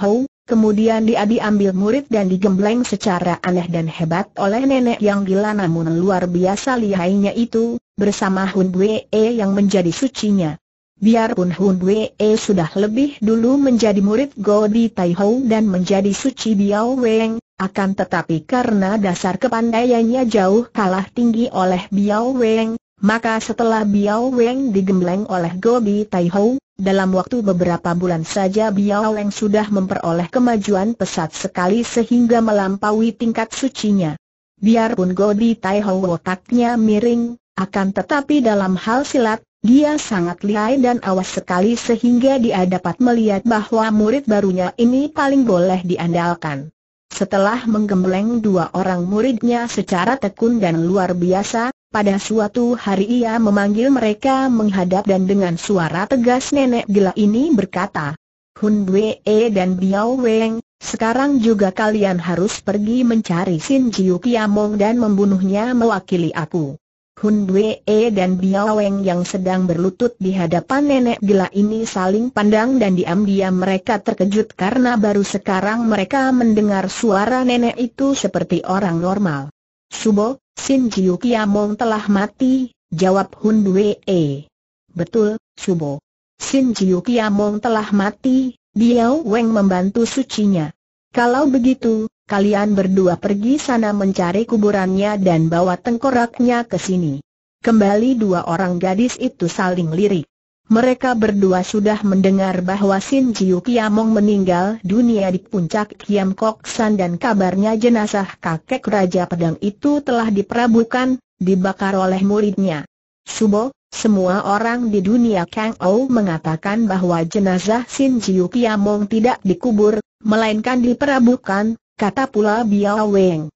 Speaker 1: Kemudian dia diambil murid dan digembleng secara aneh dan hebat oleh nenek yang gila namun luar biasa lihainya itu, bersama Hun Bue e yang menjadi sucinya. Biarpun Hun Bue e sudah lebih dulu menjadi murid Godi Tai Ho dan menjadi suci Biao Weng, akan tetapi karena dasar kepandaiannya jauh kalah tinggi oleh Biao Weng, maka setelah Biao Weng digembleng oleh Gobi Tai Ho, dalam waktu beberapa bulan saja Biao Leng sudah memperoleh kemajuan pesat sekali sehingga melampaui tingkat sucinya. Biarpun Godi Tai Hou otaknya miring, akan tetapi dalam hal silat, dia sangat lihai dan awas sekali sehingga dia dapat melihat bahwa murid barunya ini paling boleh diandalkan. Setelah menggembleng dua orang muridnya secara tekun dan luar biasa, pada suatu hari ia memanggil mereka menghadap dan dengan suara tegas nenek gila ini berkata, Hun Wee e dan Biao Weng, sekarang juga kalian harus pergi mencari Sin Jiu Kiamong dan membunuhnya mewakili aku. Hun Wee e dan Biao Weng yang sedang berlutut di hadapan nenek gila ini saling pandang dan diam-diam mereka terkejut karena baru sekarang mereka mendengar suara nenek itu seperti orang normal. Subo, Sin Jiu Kiamong telah mati, jawab Hun e. Betul, Subo. Sin Jiu Kiamong telah mati, Biao Weng membantu sucinya. Kalau begitu, kalian berdua pergi sana mencari kuburannya dan bawa tengkoraknya ke sini. Kembali dua orang gadis itu saling lirik. Mereka berdua sudah mendengar bahwa Sin Jiu Piamong meninggal dunia di puncak Kiam Kok San dan kabarnya jenazah kakek Raja Pedang itu telah diperabukan, dibakar oleh muridnya. Subo, semua orang di dunia Kang Ou mengatakan bahwa jenazah Sin Jiu Piamong tidak dikubur, melainkan diperabukan, kata pula Biao Weng.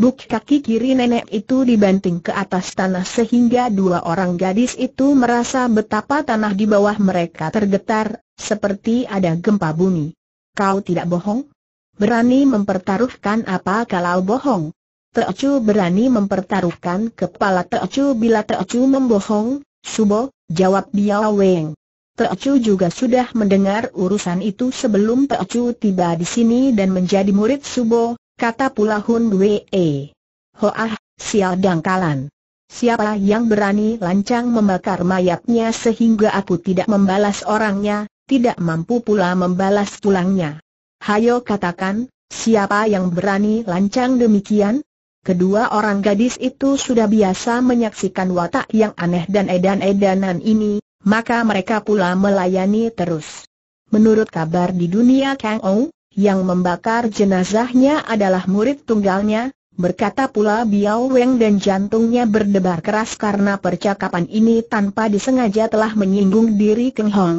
Speaker 1: Buk kaki kiri nenek itu dibanting ke atas tanah sehingga dua orang gadis itu merasa betapa tanah di bawah mereka tergetar, seperti ada gempa bumi. Kau tidak bohong? Berani mempertaruhkan apa kalau bohong? Teocu berani mempertaruhkan kepala Teocu bila Teocu membohong, Subo, jawab Biao Weng. Teocu juga sudah mendengar urusan itu sebelum Teocu tiba di sini dan menjadi murid Subo, kata pula Hun Wee. Eh, Hoah, sial dangkalan. Siapa yang berani lancang membakar mayatnya sehingga aku tidak membalas orangnya, tidak mampu pula membalas tulangnya. Hayo katakan, siapa yang berani lancang demikian? Kedua orang gadis itu sudah biasa menyaksikan watak yang aneh dan edan-edanan ini, maka mereka pula melayani terus. Menurut kabar di dunia Kang Ou, yang membakar jenazahnya adalah murid tunggalnya, berkata pula Biao Weng dan jantungnya berdebar keras karena percakapan ini tanpa disengaja telah menyinggung diri Keng Hong.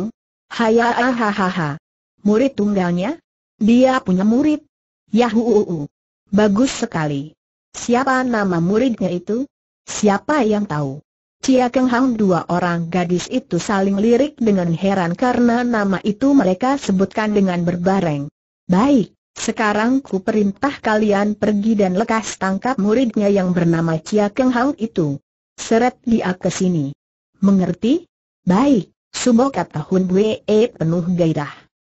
Speaker 1: ahahaha. Murid tunggalnya? Dia punya murid? Yahuu. Bagus sekali. Siapa nama muridnya itu? Siapa yang tahu? Cia Keng Hang dua orang gadis itu saling lirik dengan heran karena nama itu mereka sebutkan dengan berbareng. Baik, sekarang ku perintah kalian pergi dan lekas tangkap muridnya yang bernama Cia Keng Hang itu. Seret dia ke sini. Mengerti? Baik, Subo kata Hun Bwe e penuh gairah.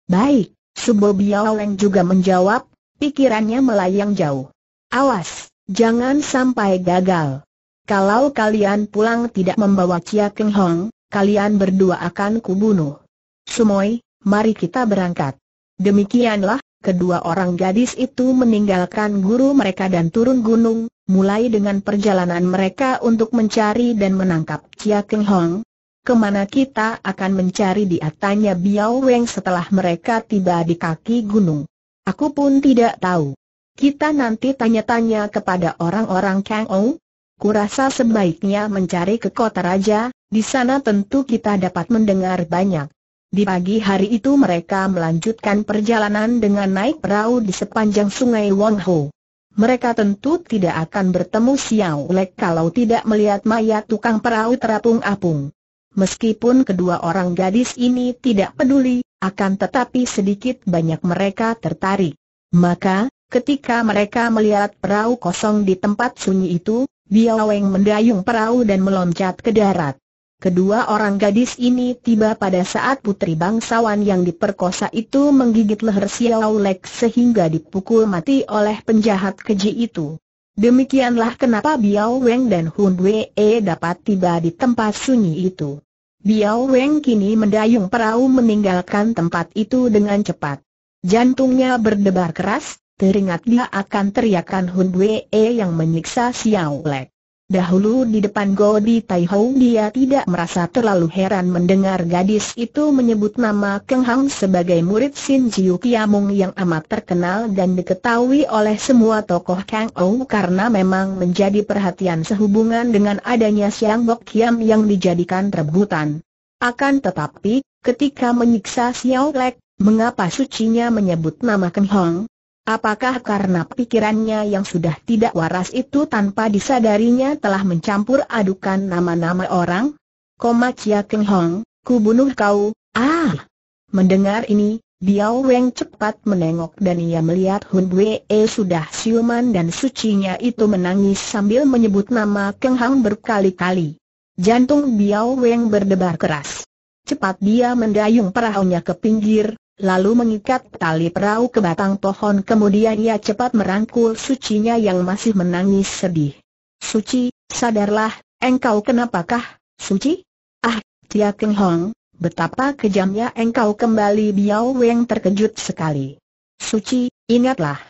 Speaker 1: Baik, Subo Biaweng juga menjawab, pikirannya melayang jauh. Awas, jangan sampai gagal. Kalau kalian pulang tidak membawa Cia Keng Hong, kalian berdua akan kubunuh. Sumoy, mari kita berangkat. Demikianlah kedua orang gadis itu meninggalkan guru mereka dan turun gunung, mulai dengan perjalanan mereka untuk mencari dan menangkap Chia Keng Hong. Kemana kita akan mencari di tanya Biao Weng setelah mereka tiba di kaki gunung. Aku pun tidak tahu. Kita nanti tanya-tanya kepada orang-orang Kang Ou. Kurasa sebaiknya mencari ke kota raja, di sana tentu kita dapat mendengar banyak. Di pagi hari itu mereka melanjutkan perjalanan dengan naik perahu di sepanjang sungai Ho. Mereka tentu tidak akan bertemu Xiao Lek kalau tidak melihat mayat tukang perahu terapung-apung. Meskipun kedua orang gadis ini tidak peduli, akan tetapi sedikit banyak mereka tertarik. Maka, ketika mereka melihat perahu kosong di tempat sunyi itu, Biao Weng mendayung perahu dan meloncat ke darat. Kedua orang gadis ini tiba pada saat putri bangsawan yang diperkosa itu menggigit leher Xiao Lek sehingga dipukul mati oleh penjahat keji itu. Demikianlah kenapa Biao Weng dan Hun Wei e dapat tiba di tempat sunyi itu. Biao Weng kini mendayung perahu meninggalkan tempat itu dengan cepat. Jantungnya berdebar keras, teringat dia akan teriakan Hun Wei e yang menyiksa Xiao Lek. Dahulu di depan Godi Taihou dia tidak merasa terlalu heran mendengar gadis itu menyebut nama Keng Hang sebagai murid Sin Jiu Kiamung yang amat terkenal dan diketahui oleh semua tokoh Kang Ou karena memang menjadi perhatian sehubungan dengan adanya Siang Bok Kiam yang dijadikan rebutan. Akan tetapi, ketika menyiksa Xiao Lek, mengapa sucinya menyebut nama Keng Hang? Apakah karena pikirannya yang sudah tidak waras itu tanpa disadarinya telah mencampur adukan nama-nama orang? Koma Chia Keng Hong, ku bunuh kau, ah! Mendengar ini, Biao Weng cepat menengok dan ia melihat Hun Wee e sudah siuman dan sucinya itu menangis sambil menyebut nama Keng Hong berkali-kali. Jantung Biao Weng berdebar keras. Cepat dia mendayung perahunya ke pinggir, Lalu mengikat tali perahu ke batang pohon kemudian ia cepat merangkul sucinya yang masih menangis sedih. Suci, sadarlah, engkau kenapakah, Suci? Ah, Tia Keng Hong, betapa kejamnya engkau kembali Biao Weng terkejut sekali. Suci, ingatlah.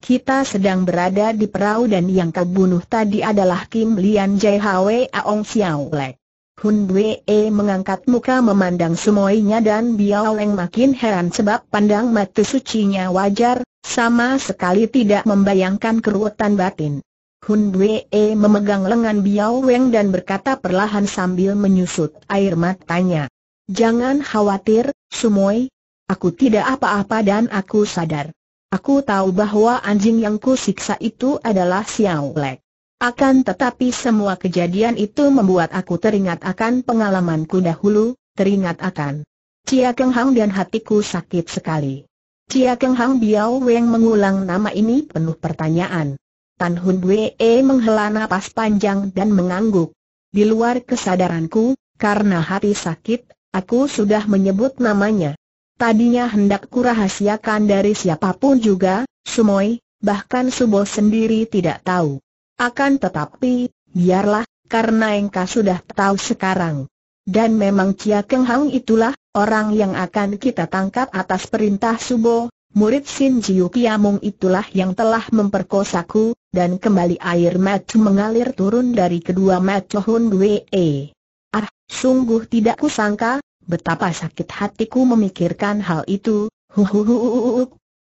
Speaker 1: Kita sedang berada di perahu dan yang kau bunuh tadi adalah Kim Lian Jai Hwe Aong Siang Lek. Hun Dwe e mengangkat muka memandang sumoinya dan Biao Leng makin heran sebab pandang mata sucinya wajar, sama sekali tidak membayangkan keruwetan batin. Hun Dwe e memegang lengan Biao Leng dan berkata perlahan sambil menyusut air matanya. Jangan khawatir, Sumoy, Aku tidak apa-apa dan aku sadar. Aku tahu bahwa anjing yang kusiksa itu adalah Xiao Lek. Akan tetapi semua kejadian itu membuat aku teringat akan pengalamanku dahulu, teringat akan Cia Keng Hang dan hatiku sakit sekali. Cia Keng Hang Biao Weng mengulang nama ini penuh pertanyaan. Tan Hun Bwe e menghela napas panjang dan mengangguk. Di luar kesadaranku, karena hati sakit, aku sudah menyebut namanya. Tadinya hendak kurahasiakan dari siapapun juga, Sumoy, bahkan Subo sendiri tidak tahu. Akan tetapi, biarlah, karena engkau sudah tahu sekarang. Dan memang Cia Keng Hang itulah, orang yang akan kita tangkap atas perintah Subo, murid Sin Jiu Kiamung itulah yang telah memperkosaku, dan kembali air mata mengalir turun dari kedua mata Hun Wee. Ah, sungguh tidak kusangka, betapa sakit hatiku memikirkan hal itu, hu.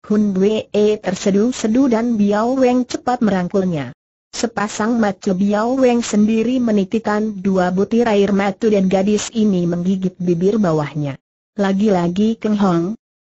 Speaker 1: Hun Dwe terseduh-seduh dan Biao Weng cepat merangkulnya. Sepasang mata Biao Weng sendiri menitikan dua butir air mata dan gadis ini menggigit bibir bawahnya. Lagi-lagi Keng Hong,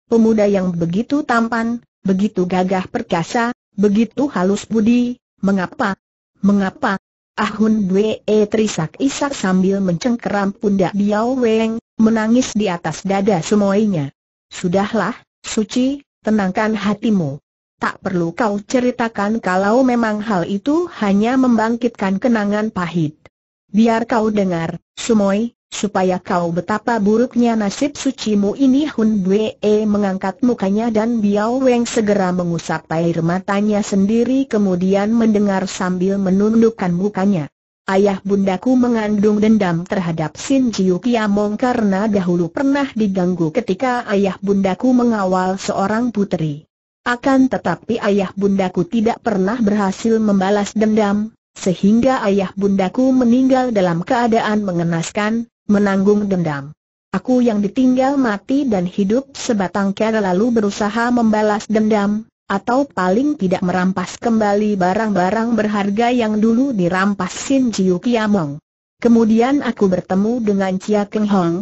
Speaker 1: pemuda yang begitu tampan, begitu gagah perkasa, begitu halus budi, mengapa? Mengapa? Ahun Bwe e terisak-isak sambil mencengkeram pundak Biao Weng, menangis di atas dada semuanya. Sudahlah, suci, tenangkan hatimu tak perlu kau ceritakan kalau memang hal itu hanya membangkitkan kenangan pahit. Biar kau dengar, Sumoy, supaya kau betapa buruknya nasib sucimu ini Hun Bwe mengangkat mukanya dan Biao Weng segera mengusap air matanya sendiri kemudian mendengar sambil menundukkan mukanya. Ayah bundaku mengandung dendam terhadap Sin Jiu Kiamong karena dahulu pernah diganggu ketika ayah bundaku mengawal seorang putri. Akan tetapi ayah bundaku tidak pernah berhasil membalas dendam, sehingga ayah bundaku meninggal dalam keadaan mengenaskan, menanggung dendam. Aku yang ditinggal mati dan hidup sebatang kara lalu berusaha membalas dendam, atau paling tidak merampas kembali barang-barang berharga yang dulu dirampas Sin Jiu Kiamong. Kemudian aku bertemu dengan Chia Keng Hong.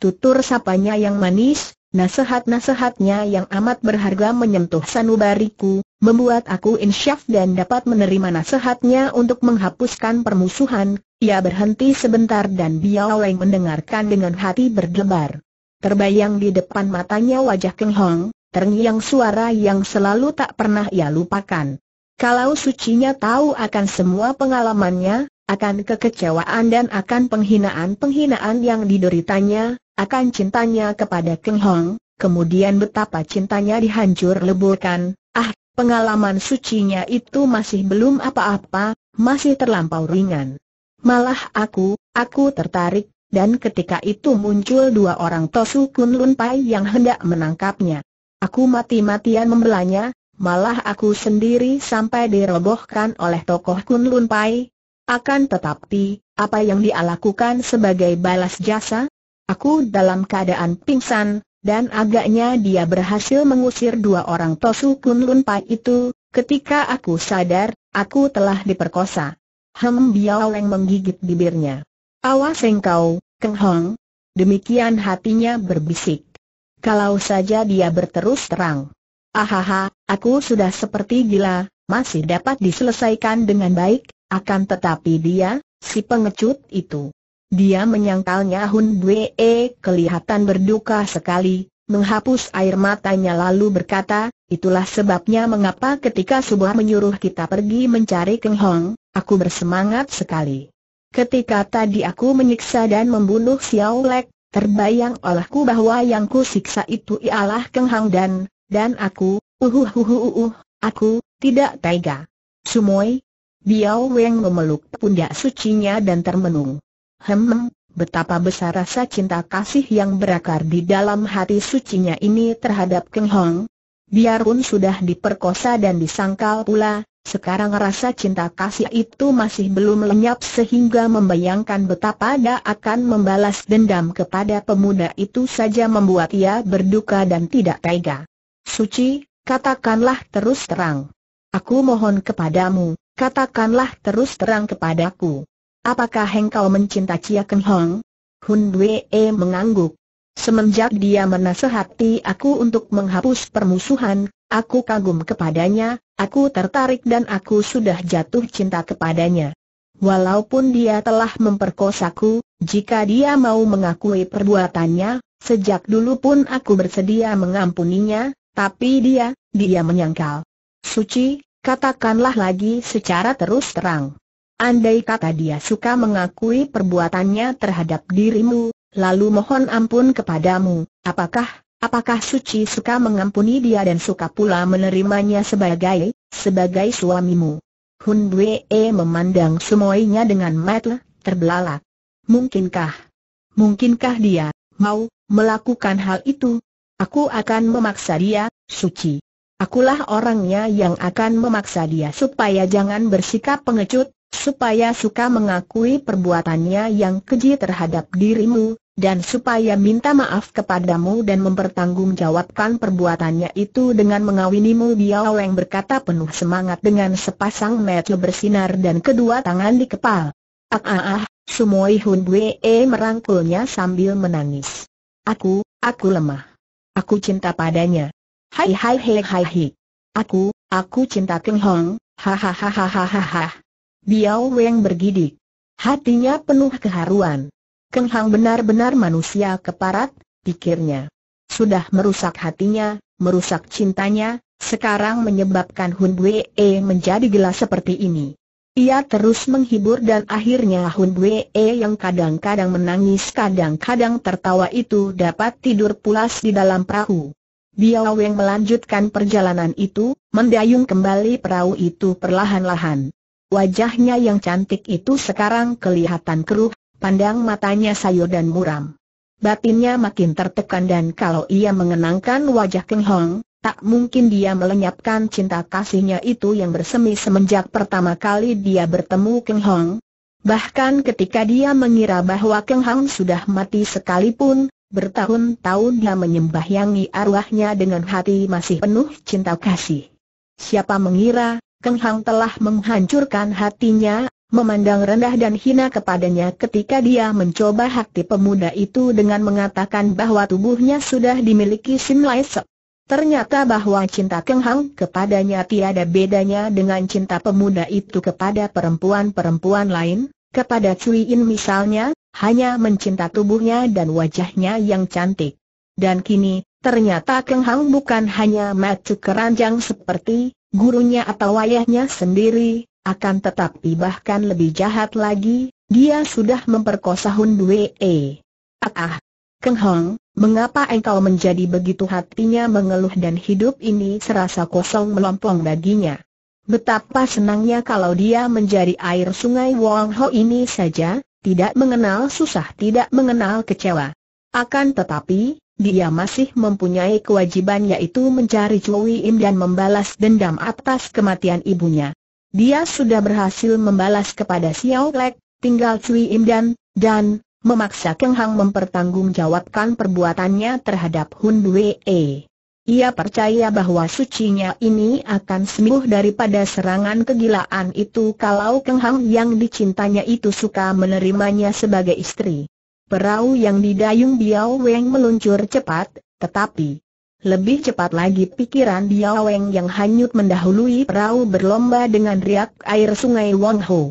Speaker 1: Tutur sapanya yang manis, Nasihat-nasihatnya yang amat berharga menyentuh sanubariku, membuat aku insyaf dan dapat menerima nasihatnya untuk menghapuskan permusuhan, ia berhenti sebentar dan Biao Leng mendengarkan dengan hati berdebar. Terbayang di depan matanya wajah Keng Hong, terngiang suara yang selalu tak pernah ia lupakan. Kalau sucinya tahu akan semua pengalamannya, akan kekecewaan dan akan penghinaan-penghinaan yang dideritanya, akan cintanya kepada Keng Hong, kemudian betapa cintanya dihancur leburkan, ah, pengalaman sucinya itu masih belum apa-apa, masih terlampau ringan. Malah aku, aku tertarik, dan ketika itu muncul dua orang Tosu Kun Lun Pai yang hendak menangkapnya. Aku mati-matian membelanya, malah aku sendiri sampai dirobohkan oleh tokoh Kun Lun Pai. Akan tetapi, apa yang dia lakukan sebagai balas jasa, Aku dalam keadaan pingsan, dan agaknya dia berhasil mengusir dua orang Tosu Kun Lun Pai itu, ketika aku sadar, aku telah diperkosa. Hem Biao Leng menggigit bibirnya. Awas engkau, Keng Hong. Demikian hatinya berbisik. Kalau saja dia berterus terang. Ahaha, aku sudah seperti gila, masih dapat diselesaikan dengan baik, akan tetapi dia, si pengecut itu. Dia menyangkalnya Hun Bwe kelihatan berduka sekali, menghapus air matanya lalu berkata, itulah sebabnya mengapa ketika Subah menyuruh kita pergi mencari Keng Hong, aku bersemangat sekali. Ketika tadi aku menyiksa dan membunuh Xiao Lek, terbayang olehku bahwa yang ku siksa itu ialah Keng Hong dan, dan aku, uhuhuhuhuh, uhuh, uhuh, uhuh, aku, tidak tega. Sumoi, Biao Weng memeluk pundak sucinya dan termenung hem, betapa besar rasa cinta kasih yang berakar di dalam hati sucinya ini terhadap Keng Hong. Biarpun sudah diperkosa dan disangkal pula, sekarang rasa cinta kasih itu masih belum lenyap sehingga membayangkan betapa dia akan membalas dendam kepada pemuda itu saja membuat ia berduka dan tidak tega. Suci, katakanlah terus terang. Aku mohon kepadamu, katakanlah terus terang kepadaku. Apakah engkau mencinta Chia Keng Hong? Hun Dwe e mengangguk. Semenjak dia menasehati aku untuk menghapus permusuhan, aku kagum kepadanya, aku tertarik dan aku sudah jatuh cinta kepadanya. Walaupun dia telah memperkosaku, jika dia mau mengakui perbuatannya, sejak dulu pun aku bersedia mengampuninya, tapi dia, dia menyangkal. Suci, katakanlah lagi secara terus terang. Andai kata dia suka mengakui perbuatannya terhadap dirimu, lalu mohon ampun kepadamu, apakah, apakah suci suka mengampuni dia dan suka pula menerimanya sebagai, sebagai suamimu? Hun Bwee e memandang semuanya dengan mata terbelalak. Mungkinkah? Mungkinkah dia, mau, melakukan hal itu? Aku akan memaksa dia, suci. Akulah orangnya yang akan memaksa dia supaya jangan bersikap pengecut, supaya suka mengakui perbuatannya yang keji terhadap dirimu, dan supaya minta maaf kepadamu dan mempertanggungjawabkan perbuatannya itu dengan mengawinimu Biao yang berkata penuh semangat dengan sepasang mata bersinar dan kedua tangan di kepal. Ah ah ah, Sumoi Hun Bwe e merangkulnya sambil menangis. Aku, aku lemah. Aku cinta padanya. Hai hai hai hai hai. Aku, aku cinta Keng Hong, hahaha. Biao Weng bergidik. Hatinya penuh keharuan. Keng Hang benar-benar manusia keparat, pikirnya. Sudah merusak hatinya, merusak cintanya, sekarang menyebabkan Hun Wee menjadi gelas seperti ini. Ia terus menghibur dan akhirnya Hun Wee yang kadang-kadang menangis kadang-kadang tertawa itu dapat tidur pulas di dalam perahu. Biao Weng melanjutkan perjalanan itu, mendayung kembali perahu itu perlahan-lahan. Wajahnya yang cantik itu sekarang kelihatan keruh, pandang matanya sayur dan muram. Batinnya makin tertekan dan kalau ia mengenangkan wajah Keng Hong, tak mungkin dia melenyapkan cinta kasihnya itu yang bersemi semenjak pertama kali dia bertemu Keng Hong. Bahkan ketika dia mengira bahwa Keng Hong sudah mati sekalipun, bertahun-tahun dia menyembahyangi arwahnya dengan hati masih penuh cinta kasih. Siapa mengira, Keng Hang telah menghancurkan hatinya, memandang rendah dan hina kepadanya ketika dia mencoba hati pemuda itu dengan mengatakan bahwa tubuhnya sudah dimiliki Sim Lai Sek. Ternyata bahwa cinta Keng Hang kepadanya tiada bedanya dengan cinta pemuda itu kepada perempuan-perempuan lain, kepada Cui In misalnya, hanya mencinta tubuhnya dan wajahnya yang cantik. Dan kini, ternyata Keng Hang bukan hanya macu keranjang seperti gurunya atau ayahnya sendiri, akan tetapi bahkan lebih jahat lagi, dia sudah memperkosa Hun Due. Ah, ah. Keng Hong, mengapa engkau menjadi begitu hatinya mengeluh dan hidup ini serasa kosong melompong baginya? Betapa senangnya kalau dia menjadi air sungai Wong Ho ini saja, tidak mengenal susah tidak mengenal kecewa. Akan tetapi, dia masih mempunyai kewajiban yaitu mencari Chui Im dan membalas dendam atas kematian ibunya. Dia sudah berhasil membalas kepada Xiao Lek, tinggal Chui Im dan, dan, memaksa Keng Hang mempertanggungjawabkan perbuatannya terhadap Hun Wei. Ia percaya bahwa sucinya ini akan sembuh daripada serangan kegilaan itu kalau Keng Hang yang dicintanya itu suka menerimanya sebagai istri. Perahu yang didayung Biao Weng meluncur cepat, tetapi lebih cepat lagi pikiran Biao Weng yang hanyut mendahului perahu berlomba dengan riak air sungai Wang Ho.